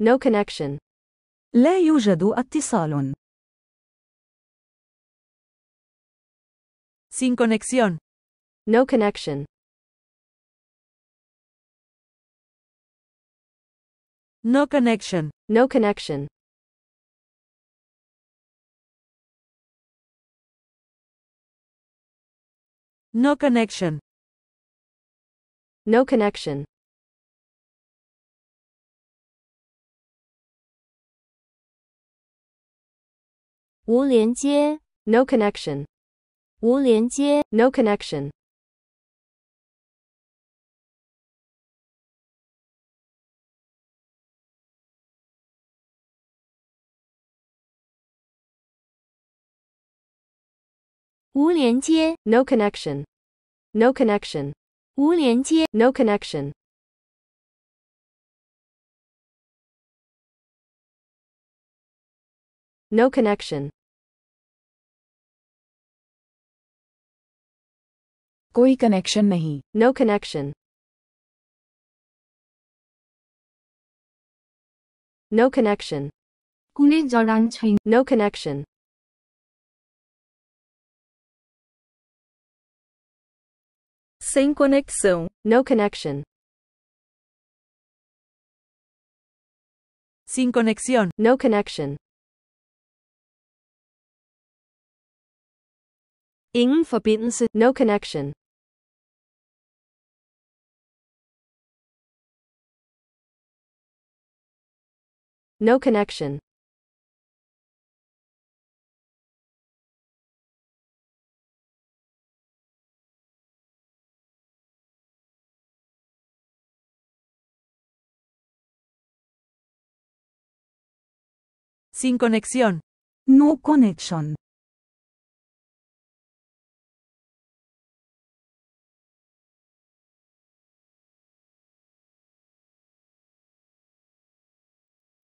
No connection. لا يوجد اتصال. Sin conexión. No connection. No connection. No connection. No connection. No connection. No No connection. connection. No connection. connection。无连接，no connection。no No connection。No connection. કોઈ connection. નહીં નો connection નો connection કુને જોડાણ छैन no connection sem conexão no connection sin conexión no connection Ingen forbindelse, no connection. No connection. Sin conexión. No connection.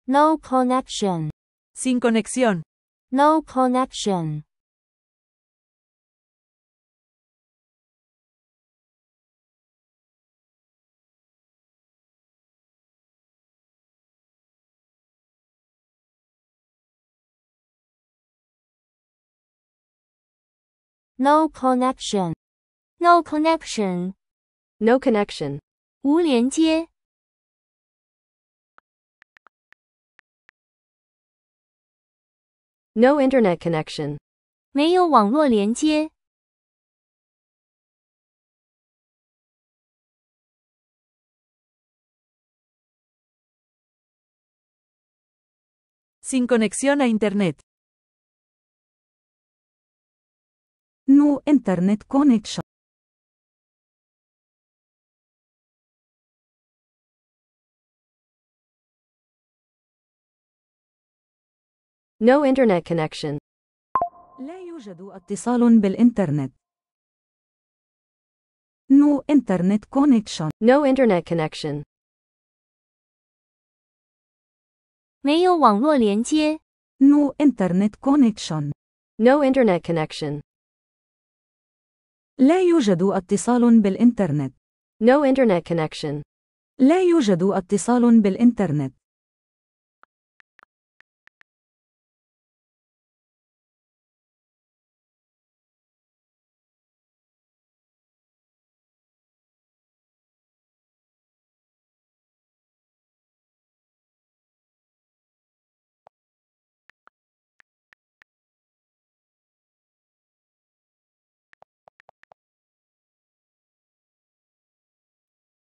No connection. Sin conexión. No connection. No connection. No connection. No connection. 无连接。No internet connection. Sin conexión a internet. No internet connection. No internet connection. لا يوجد اتصال بالإنترنت. No internet connection. No internet connection. 没有网络连接。No internet connection. No internet connection. لا يوجد اتصال بالإنترنت. No internet connection. لا يوجد اتصال بالإنترنت.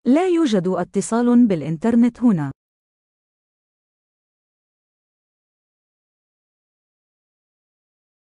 لا يوجد اتصال بالإنترنت هنا.